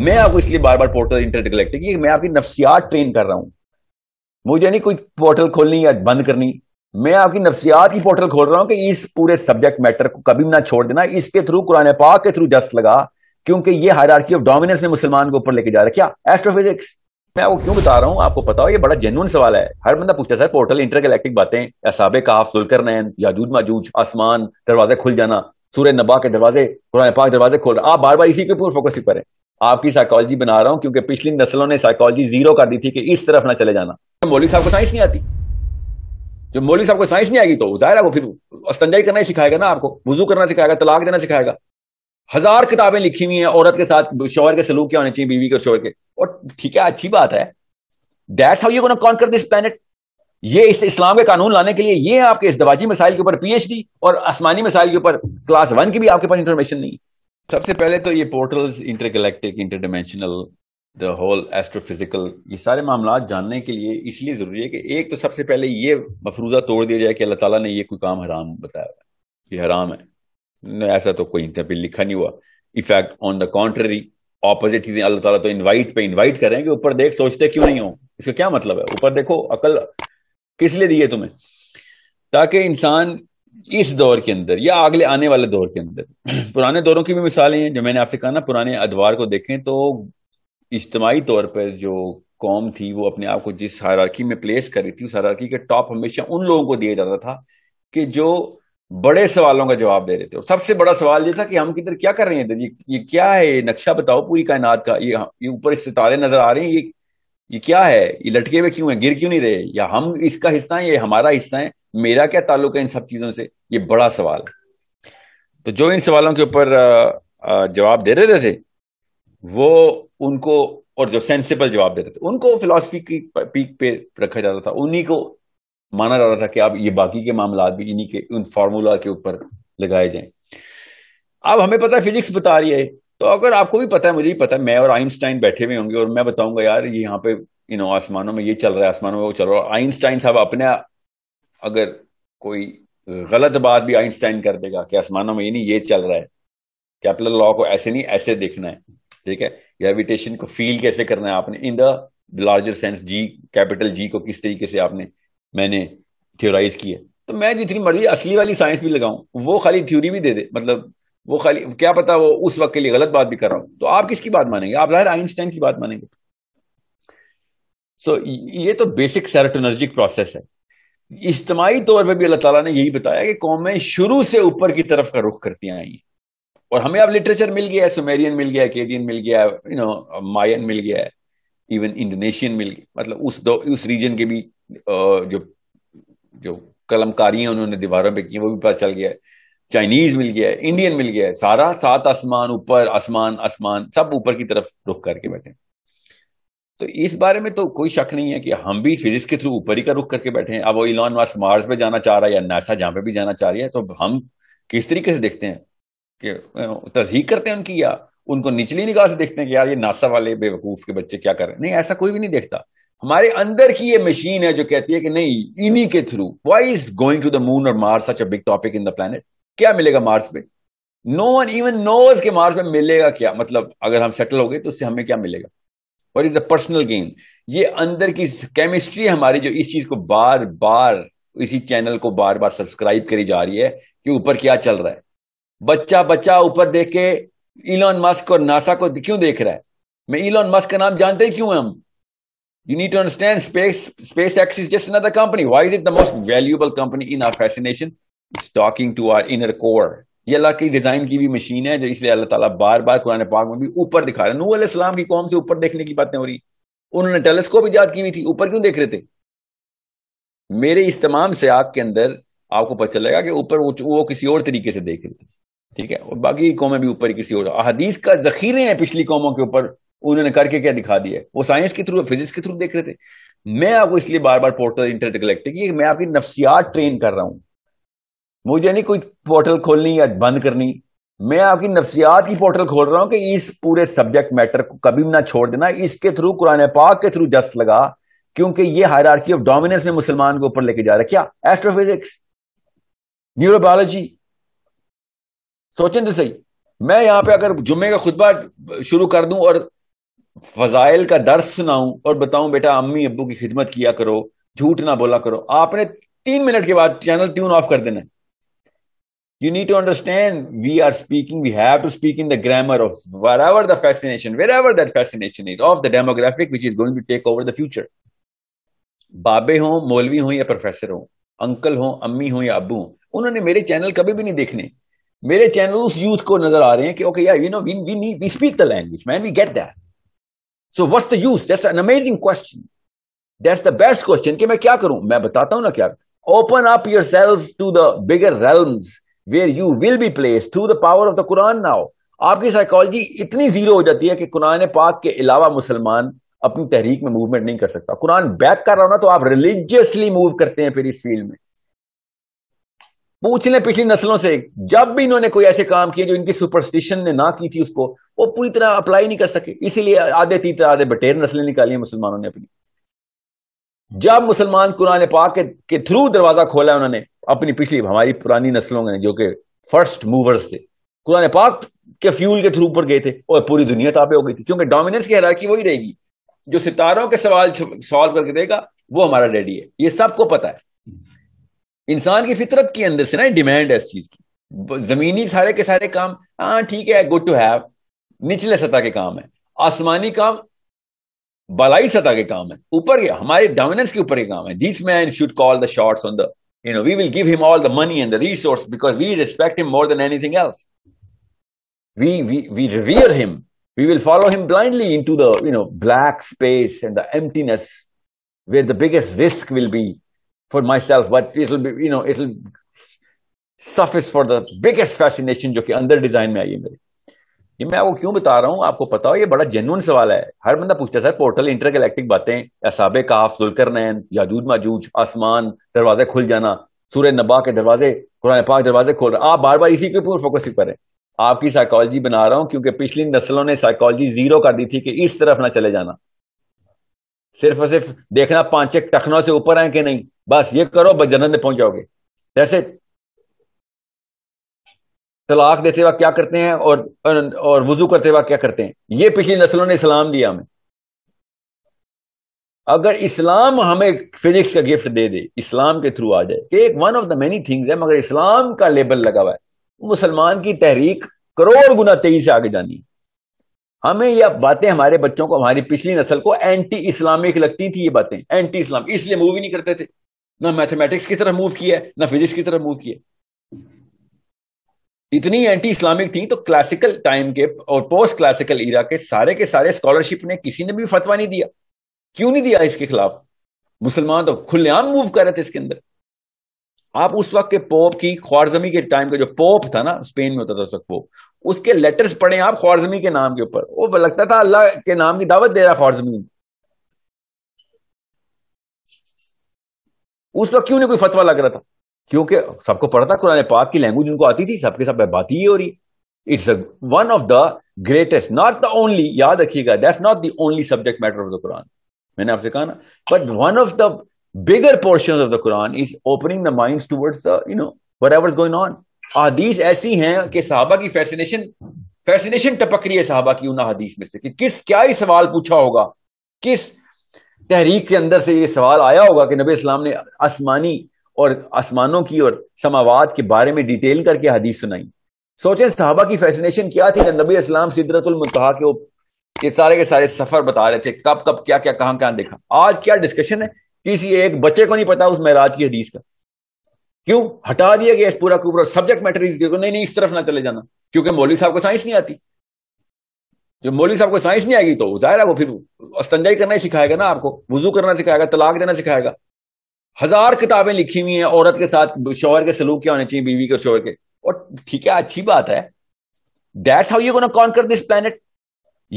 मैं आपको इसलिए बार बार पोर्टल इंटरनेट कलेक्टिव मैं आपकी नफसियात ट्रेन कर रहा हूं मुझे नहीं कोई पोर्टल खोलनी या बंद करनी मैं आपकी नफसियात की पोर्टल खोल रहा हूं कि इस पूरे सब्जेक्ट मैटर को कभी ना छोड़ देना इसके थ्रू कुरान पाक के थ्रू जस्ट लगा क्योंकि ये हायरार्की ऑफ डोमिनेंस में मुसलमान के ऊपर लेके जा रहा है क्या एस्ट्रोफिजिक्स मैं आपको क्यों बता रहा हूं आपको पता हो ये बड़ा जेनुअन सवाल है हर बंदा पूछता है सर पोर्टल इंटरगैलेक्टिक बातें असाबे काफ सुलकर नैन याजूद माजूज आसमान दरवाजे खुल जाना सूर्य नबा के दरवाजे कुरान पाक दरवाजे खोल रहा आप बार बार इसी के ऊपर फोकस करें आपकी साइकोलॉजी बना रहा हूं क्योंकि पिछली नस्लों ने साइकोलॉजी जीरो कर दी थी कि इस तरफ ना चले जाना तो साहब को साइंस नहीं आती जो मोली साहब को साइंस नहीं आएगी तो जाहिर है वो फिर अस्तंजाई करना ही सिखाएगा ना आपको वजू करना सिखाएगा तलाक देना सिखाएगा हजार किताबें लिखी हुई हैं औरत के साथ शोहर के सलूक क्या होने चाहिए बीवी के शोहर के और ठीक है अच्छी बात है that's how you gonna conquer this planet ये इस इस्लाम के कानून लाने के लिए ये आपके इस दवाजी मिसाइल के ऊपर पीएचडी और आसमानी मिसाइल के ऊपर क्लास वन की भी आपके पास इंफॉर्मेशन नहीं है सबसे पहले तो ये portals intergalactic interdimensional the whole astrophysical ये सारे मामला जानने के लिए इसलिए ज़रूरी है कि एक तो सबसे पहले ये मफरूजा तोड़ दिया जाए कि अल्लाह ताला ने ये कोई काम हराम बताया है ये हराम है ऐसा तो कोई इंतजाम लिखा नहीं हुआ effect on the contrary opposite चीजें अल्लाह ताला तो इनवाइट पे इनवाइट कर रहे हैं कि ऊपर देख सोचते क्यों नहीं हो इसका क्या मतलब है ऊपर देखो अकल किस लिए दी है तुम्हें ताकि इंसान इस दौर के अंदर या अगले आने वाले दौर के अंदर पुराने दौरों की भी मिसालें हैं जो मैंने आपसे कहा ना पुराने अदवार को देखें तो इज्तमाही तौर पर जो कौम थी वो अपने आप को जिस हरारकी में प्लेस कर रही थी उस हरारकी के टॉप हमेशा उन लोगों को दिया जाता था कि जो बड़े सवालों का जवाब दे रहे थे और सबसे बड़ा सवाल ये था कि हम किधर क्या कर रहे हैं इधर ये ये क्या है नक्शा बताओ पूरी कायनात का ये ये ऊपर सितारे नजर आ रहे हैं ये ये क्या है ये लटके हुए क्यों है गिर क्यों नहीं रहे या हम इसका हिस्सा है ये हमारा हिस्सा है मेरा क्या ताल्लुक है इन सब चीजों से ये बड़ा सवाल है तो जो इन सवालों के ऊपर जवाब दे रहे थे वो उनको और जो सेंसिबल जवाब दे रहे थे उनको फिलोसफी की पीक पे रखा जाता था उन्हीं को माना जाता था कि आप ये बाकी के मामला भी इन्हीं के उन फॉर्मूला के ऊपर लगाए जाएं अब हमें पता है फिजिक्स बता रही है तो अगर आपको भी पता है मुझे भी पता है मैं और आइंस्टाइन बैठे हुए होंगे और मैं बताऊंगा यार ये यहाँ पे यू नो आसमानों में ये चल रहा है आसमानों में वो चल रहा है आइंस्टाइन साहब अपने अगर कोई गलत बात भी आइंस्टाइन कर देगा कि आसमानों में ये नहीं ये चल रहा है कैपिटल लॉ को ऐसे नहीं ऐसे देखना है ठीक है ग्रेविटेशन को फील कैसे करना है आपने in the larger sense G capital G को किस तरीके से आपने मैंने थ्योराइज किया तो मैं जितनी मर्जी असली वाली साइंस भी लगाऊं वो खाली थ्योरी भी दे दे मतलब वो खाली क्या पता वो उस वक्त के लिए गलत बात भी कर रहा हूं तो आप किसकी बात मानेंगे आप जाहिर आइंस्टाइन की बात मानेंगे सो so, ये तो बेसिक सेरोटोनर्जिक प्रोसेस है इज्तमाही तौर पर भी अल्लाह ताला ने यही बताया कि कौमें शुरू से ऊपर की तरफ का रुख करती आई और हमें अब लिटरेचर मिल गया है सुमेरियन मिल गया केडियन मिल गया यू नो मायन मिल गया है इवन इंडोनेशियन मिल गया मतलब उस दो उस रीजन के भी जो जो कलमकारियां उन्होंने दीवारों पे की वो भी पता चल गया है चाइनीज मिल गया है इंडियन मिल गया है सारा सात आसमान ऊपर आसमान आसमान सब ऊपर की तरफ रुख करके बैठे हैं तो इस बारे में तो कोई शक नहीं है कि हम भी फिजिक्स के थ्रू ऊपर ही का रुख करके बैठे हैं अब वो इलॉन मास्क मार्स पे जाना चाह रहा है या नासा जहां पे भी जाना चाह रही है तो हम किस तरीके से देखते हैं कि तस्दीक करते हैं उनकी या उनको निचली निगाह से देखते हैं कि यार ये नासा वाले बेवकूफ के बच्चे क्या कर रहे हैं नहीं ऐसा कोई भी नहीं देखता हमारे अंदर की ये मशीन है जो कहती है कि नहीं इन्हीं के through why is going to the moon और Mars such a big topic in the planet क्या मिलेगा मार्स पे नो वन इवन नोज के मार्स पे मिलेगा क्या मतलब अगर हम सेटल हो गए तो उससे हमें क्या मिलेगा what is the personal gain ये अंदर की केमिस्ट्री हमारी जो इस चीज को बार बार इसी चैनल को बार बार सब्सक्राइब करी जा रही है कि ऊपर क्या चल रहा है बच्चा बच्चा ऊपर देख के इलॉन मस्क और नासा को क्यों देख रहा है मैं इलॉन मस्क का नाम जानते ही क्यों हम you need to understand space SpaceX is just another company why is it the most valuable company in our fascination talking to our inner core ये अल्लाह की डिजाइन की भी मशीन है इसलिए अल्लाह ताला बार बार कुरान पाक में भी ऊपर दिखा रहे नूह अलैहिस्सलाम की कौम से ऊपर देखने की बातें हो रही उन्होंने टेलीस्कोप ईजाद की हुई थी ऊपर क्यों देख रहे थे मेरे इस तमाम से आग के अंदर आपको पता चलेगा कि ऊपर वो, किसी और तरीके से देख रहे थे ठीक है और बाकी कौमें भी ऊपर किसी और अहदीस का जखीरे हैं पिछली कौमों के ऊपर उन्होंने करके क्या दिखा दिया वो साइंस के थ्रू फिजिक्स के थ्रू देख रहे थे मैं आपको इसलिए बार बार पोर्टल की मैं आपकी नफ्सियात ट्रेन कर रहा हूँ मुझे नहीं कोई पोर्टल खोलनी या बंद करनी मैं आपकी नफसियात की पोर्टल खोल रहा हूं कि इस पूरे सब्जेक्ट मैटर को कभी ना छोड़ देना इसके थ्रू कुरान पाक के थ्रू जस्ट लगा क्योंकि ये हायरार्की ऑफ डोमिनेंस में मुसलमान के ऊपर लेके जा रहा है क्या एस्ट्रोफिजिक्स न्यूरोबायोलॉजी सोचें तो सही मैं यहां पे अगर जुम्मे का खुतबा शुरू कर दूं और फजाइल का दर्स सुनाऊं और बताऊं बेटा अम्मी अबू की खिदमत किया करो झूठ ना बोला करो आपने तीन मिनट के बाद चैनल ट्यून ऑफ कर देना you need to understand we are speaking we have to speak in the grammar of wherever the fascination wherever that fascination is of the demographic which is going to take over the future बाबे हों मौलवी हों या professor हों uncle हों अम्मी हों या अबू हों उन्होंने मेरे चैनल कभी भी नहीं देखने मेरे चैनल उस यूथ को नजर आ रहे हैं कि ओके यार you know we we need we speak the language man we get that so what's the use that's an amazing question that's the best question कि मैं क्या करूं मैं बताता हूं ना क्या open up yourself to the bigger realms where you will be placed through the power of the Quran now आपकी साइकोलॉजी इतनी जीरो हो जाती है कि कुरान पाक के अलावा मुसलमान अपनी तहरीक में मूवमेंट नहीं कर सकता कुरान बैक कर रहा हो ना तो आप रिलीजियसली मूव करते हैं फिर इस फील्ड में पूछ लें पिछली नस्लों से जब भी इन्होंने कोई ऐसे काम किए जो इनकी सुपरस्टिशन ने ना की थी उसको वो पूरी तरह अप्लाई नहीं कर सके इसीलिए आधे तीतर आधे बटेर नस्लें निकाली मुसलमानों ने अपनी जब मुसलमान कुरान पाक के, के थ्रू दरवाजा खोला उन्होंने अपनी पिछली हमारी पुरानी नस्लों ने जो कि फर्स्ट मूवर्स थे कुरान पाक के फ्यूल के थ्रू ऊपर गए थे और पूरी दुनिया तापे हो गई थी क्योंकि डोमिनेंस की हरारकी वही रहेगी जो सितारों के सवाल सॉल्व करके देगा वो हमारा डैडी है ये सबको पता है इंसान की फितरत के अंदर से ना डिमांड है इस चीज की जमीनी सारे के सारे काम हाँ ठीक है गुड टू हैव निचले सतह के काम है आसमानी काम बलाई सतह के काम है ऊपर हमारे डोमिनेंस के ऊपर के काम है this man should call the shorts on the You know, we will give him all the money and the resource because we respect him more than anything else. We, we, we revere him. We will follow him blindly into the, you know, black space and the emptiness where the biggest risk will be for myself, but it'll be, you know, it'll suffice for the biggest fascination जो under design, design में ये मैं आपको क्यों बता रहा हूँ आपको पता हो ये बड़ा जेनुअन सवाल है हर बंदा पूछता है सर पोर्टल इंटर गलेक्टिक बातें असाबे काफ सुलकर नैन याजूज माजूज आसमान दरवाजे खुल जाना सूर्य नबा के दरवाजे कुरान पाक दरवाजे खोल रहे आप बार बार इसी के ऊपर फोकस करें आपकी साइकोलॉजी बना रहा हूं क्योंकि पिछली नस्लों ने साइकोलॉजी जीरो कर दी थी कि इस तरफ ना चले जाना सिर्फ और सिर्फ देखना पांच एक टखनों से ऊपर है कि नहीं बस ये करो जन्नत में पहुंच जाओगे जैसे तलाक देते वक्त क्या करते हैं और और वजू करते वक्त क्या करते हैं ये पिछली नस्लों ने इस्लाम दिया हमें अगर इस्लाम हमें फिजिक्स का गिफ्ट दे दे इस्लाम के थ्रू आ जाए एक one of the many things है मगर इस्लाम का लेबल लगा हुआ है मुसलमान की तहरीक करोड़ गुना तेजी से आगे जानी हमें यह बातें हमारे बच्चों को हमारी पिछली नस्ल को एंटी इस्लामिक लगती थी ये बातें एंटी इस्लाम इसलिए मूव ही नहीं करते थे ना मैथमेटिक्स की तरफ मूव किया है ना फिजिक्स की तरफ मूव किया इतनी एंटी इस्लामिक थी तो क्लासिकल टाइम के और पोस्ट क्लासिकल इरा के सारे के सारे स्कॉलरशिप ने किसी ने भी फतवा नहीं दिया क्यों नहीं दिया इसके खिलाफ मुसलमान तो खुलेआम मूव कर रहे थे इसके अंदर आप उस वक्त के पोप की ख्वारजमी के टाइम का जो पोप था ना स्पेन में होता था उस वक्त पोप उसके लेटर्स पढ़े आप ख्वारजमी के नाम के ऊपर वो लगता था अल्लाह के नाम की दावत दे रहा ख्वारजमी उस वक्त क्यों नहीं कोई फतवा लग रहा था क्योंकि सबको पढ़ा था कुरान पाक की लैंग्वेज उनको आती थी सबके साथ बात ही हो रही it's one of the greatest not the only याद रखिएगा that's not the only subject matter of the Quran मैंने आपसे कहा ना but one of the bigger portion of the Quran is opening the mind towards the you know whatever going on हदीस ऐसी हैं कि साहबा की फैसिनेशन फैसिनेशन टपक रही है साहबा की उन हदीस में से कि किस क्या ही सवाल पूछा होगा किस तहरीक के अंदर से ये सवाल आया होगा कि नबी इस्लाम ने आसमानी और आसमानों की और समावाद के बारे में डिटेल करके हदीस सुनाई सोचें साहबा की फैसिनेशन क्या थी जब नबी इस्लाम सिदरतुलमतहा के ये सारे के सारे सफर बता रहे थे कब कब क्या क्या कहां कहां देखा आज क्या डिस्कशन है किसी एक बच्चे को नहीं पता उस महराज की हदीस का क्यों हटा दिया गया इस पूरा पूरा सब्जेक्ट मैटर नहीं नहीं इस तरफ ना चले जाना क्योंकि मौलवी साहब को साइंस नहीं आती जो मौलवी साहब को साइंस नहीं आएगी तो जाहिर है वो फिर अस्तंजाई करना ही सिखाएगा ना आपको वजू करना सिखाएगा तलाक देना सिखाएगा हजार किताबें लिखी हुई हैं औरत के साथ शोहर के सलूक क्या होने चाहिए बीवी के और शोहर के और ठीक है अच्छी बात है that's how you conquer this planet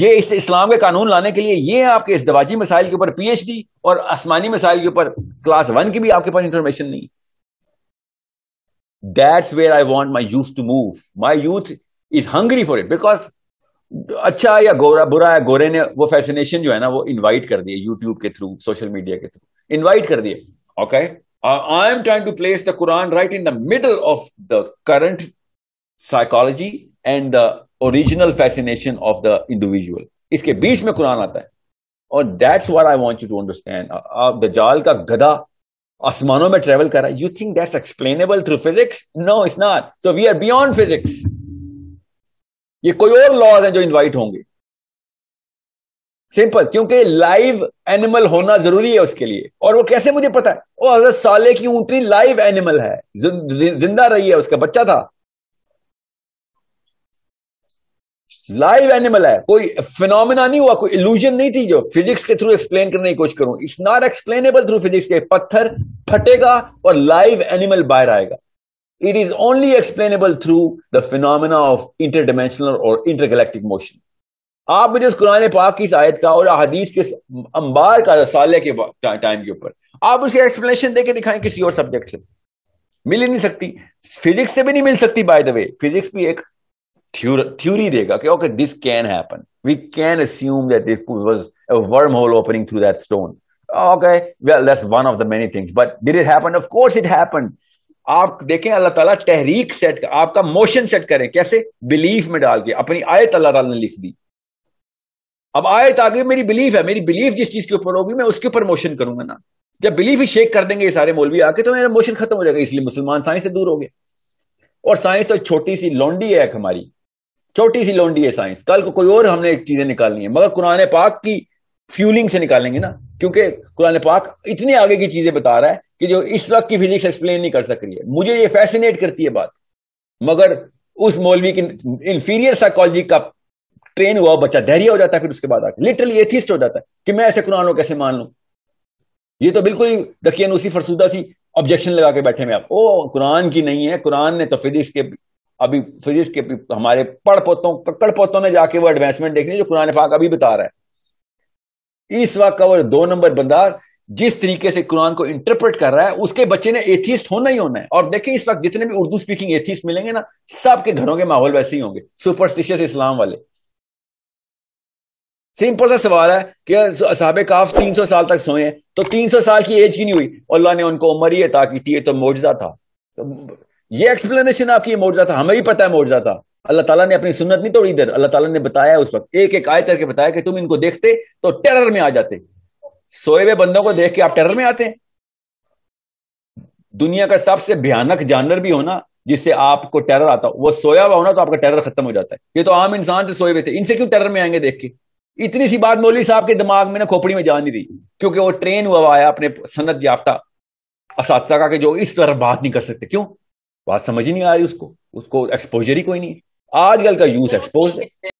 ये इस इस्लाम के कानून लाने के लिए ये है आपके इस दवाजी मिसाइल के ऊपर पीएचडी और आसमानी मिसाइल के ऊपर क्लास वन की भी आपके पास इंफॉर्मेशन नहीं that's where I want my youth to move my youth is hungry for it because अच्छा या गोरा बुरा है गोरे ने वो फैसिनेशन जो है ना वो इन्वाइट कर दिए यूट्यूब के थ्रू सोशल मीडिया के थ्रू इन्वाइट कर दिए Okay. Uh, I'm trying to place the Quran right in the middle of the current psychology and the original fascination of the individual. Iske beech mein Quran aata hai. And that's what I want you to understand. Uh, uh, Dajjal ka gada asmano mein travel kara. You think that's explainable through physics? No, it's not. So we are beyond physics. Ye koi aur laws and jo invite honge. Simple क्योंकि live animal होना जरूरी है उसके लिए और वो कैसे मुझे पता है वो हजरत साले की ऊंटनी लाइव एनिमल है जिंदा रही है उसका बच्चा था लाइव एनिमल है कोई फिनोमिना नहीं हुआ कोई इल्यूजन नहीं थी जो फिजिक्स के थ्रू एक्सप्लेन करने की कोशिश करूं it's not explainable through physics के पत्थर फटेगा और लाइव एनिमल बाहर आएगा it is only explainable through the phenomena of interdimensional और इंटरगैलेक्टिक मोशन आप मुझे उस कुरान पाक की आयत का और अदीस के अंबार का रसाले के टाइम के ऊपर आप उसे एक्सप्लेनेशन के दिखाएं किसी और सब्जेक्ट से मिल ही नहीं सकती फिजिक्स से भी नहीं मिल सकती बाय द वे फिजिक्स भी एक थ्योरी देगा कि okay this can happen we can assume that it was a wormhole opening through that stone okay well that's one of the many things but did it happen of course it happen आप देखें अल्लाह ताला तहरीक set आपका motion set करें कैसे belief में डाल के अपनी आयत अल्लाह ताला ने लिख दी अब आयत आ मेरी बिलीफ है मेरी बिलीफ जिस चीज के ऊपर होगी मैं उसके ऊपर मोशन करूंगा ना जब बिलीफ ही शेक कर देंगे ये सारे मौलवी आके तो मेरा मोशन खत्म हो जाएगा इसलिए मुसलमान साइंस से दूर हो गए और साइंस तो छोटी सी लौंडी है हमारी छोटी सी लौंडी है साइंस कल को कोई और हमने एक चीजें निकालनी है मगर कुरान पाक की फ्यूलिंग से निकालेंगे ना क्योंकि कुरान पाक इतनी आगे की चीजें बता रहा है कि जो इस वक्त की फिजिक्स एक्सप्लेन नहीं कर सक रही है मुझे ये फैसिनेट करती है बात मगर उस मौलवी की इंफीरियर साइकोलॉजी का ट्रेन हुआ बच्चा धैर्य हो जाता है फिर उसके बाद आके लिटरली एथिस्ट हो जाता है कि मैं ऐसे कुरान को कैसे मान लू ये तो बिल्कुल ही दकियन उसी फरसूदा थी ऑब्जेक्शन लगा के बैठे में आप ओ कुरान की नहीं है कुरान ने तो फिजिक्स के अभी फिजिक्स के हमारे पढ़ पोतों पकड़ पोतों ने जाके वो एडवांसमेंट देख देखनी जो कुरान पाक अभी बता रहा है इस वक्त का वो दो नंबर बंदा जिस तरीके से कुरान को इंटरप्रेट कर रहा है उसके बच्चे ने एथिस्ट होना ही होना है और देखिए इस वक्त जितने भी उर्दू स्पीकिंग एथिस्ट मिलेंगे ना सबके घरों के माहौल वैसे ही होंगे सुपरस्टिशियस इस्लाम वाले सिंपल सा सवाल है कि साहब काफ 300 साल तक सोए तो 300 साल की एज की नहीं हुई अल्लाह ने उनको उम्र ही अता की थी तो मोजा था तो ये एक्सप्लेनेशन आपकी मोजा था हमें भी पता है मोजा था अल्लाह ताला ने अपनी सुन्नत नहीं तोड़ी इधर अल्लाह ताला ने बताया उस वक्त एक एक आयत करके बताया कि तुम इनको देखते तो टेरर में आ जाते सोए हुए बंदों को देख के आप टेरर में आते हैं दुनिया का सबसे भयानक जानवर भी होना जिससे आपको टेरर आता हो वो सोया हुआ होना तो आपका टेरर खत्म हो जाता है ये तो आम इंसान से सोए हुए थे इनसे क्यों टेरर में आएंगे देख के इतनी सी बात मौलवी साहब के दिमाग में ना खोपड़ी में जा नहीं रही क्योंकि वो ट्रेन हुआ आया अपने सनत याफ्ता इस का जो इस तरह बात नहीं कर सकते क्यों बात समझ ही नहीं आ रही उसको उसको एक्सपोजर ही कोई नहीं आजकल का यूथ एक्सपोज